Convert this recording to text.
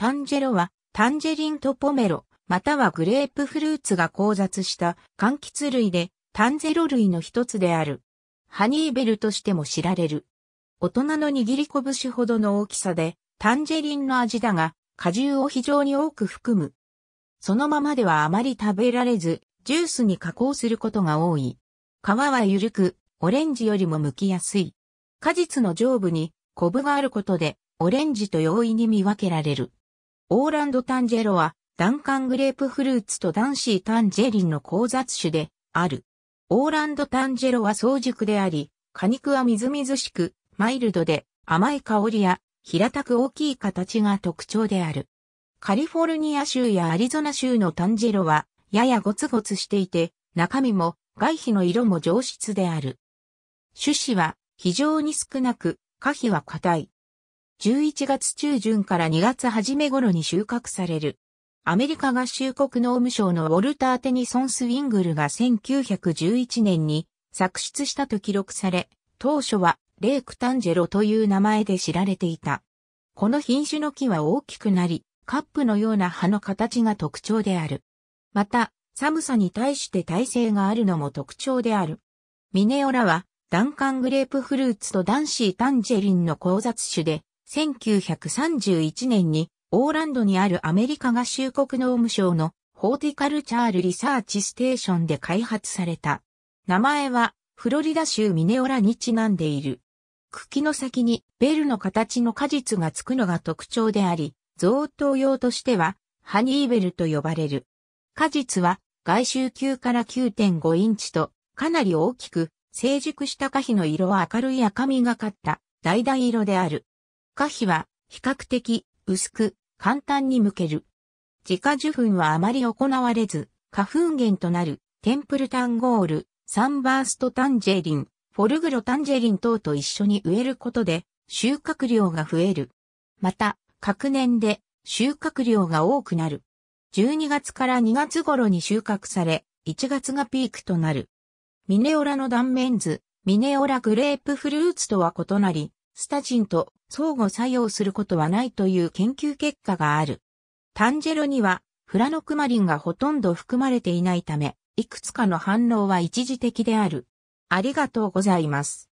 タンジェロはタンジェリンとポメロ、またはグレープフルーツが交雑した柑橘類でタンゼロ類の一つである。ハニーベルとしても知られる。大人の握り拳ほどの大きさで、タンジェリンの味だが、果汁を非常に多く含む。そのままではあまり食べられず、ジュースに加工することが多い。皮は緩く、オレンジよりも剥きやすい。果実の上部にコブがあることで、オレンジと容易に見分けられる。オーランド・タンジェロは、ダンカングレープフルーツとダンシー・タンジェリンの交雑種である。オーランド・タンジェロは早熟であり、果肉はみずみずしく、マイルドで甘い香りや平たく大きい形が特徴である。カリフォルニア州やアリゾナ州のタンジェロは、ややゴツゴツしていて、中身も外皮の色も上質である。種子は非常に少なく、果皮は硬い。11月中旬から2月初め頃に収穫される。アメリカ合衆国農務省のウォルター・テニソン・スウィングルが1911年に作出したと記録され、当初はレークタンジェロという名前で知られていた。この品種の木は大きくなり、カップのような葉の形が特徴である。また、寒さに対して耐性があるのも特徴である。ミネオラは、ダンカングレープフルーツとダンシータンジェリンの交雑種で、1931年にオーランドにあるアメリカ合衆国農務省のホーティカルチャールリサーチステーションで開発された。名前はフロリダ州ミネオラにちなんでいる。茎の先にベルの形の果実がつくのが特徴であり、贈答用としてはハニーベルと呼ばれる。果実は外周級から9.5インチとかなり大きく成熟した果皮の色は明るい赤みがかった、橙色である。可比は比較的薄く簡単に剥ける。自家受粉はあまり行われず、花粉源となるテンプルタンゴール、サンバーストタンジェリン、フォルグロタンジェリン等と一緒に植えることで収穫量が増える。また、各年で収穫量が多くなる。12月から2月頃に収穫され、1月がピークとなる。ミネオラの断面図、ミネオラグレープフルーツとは異なり、スタジンと相互作用することはないという研究結果がある。タンジェロにはフラノクマリンがほとんど含まれていないため、いくつかの反応は一時的である。ありがとうございます。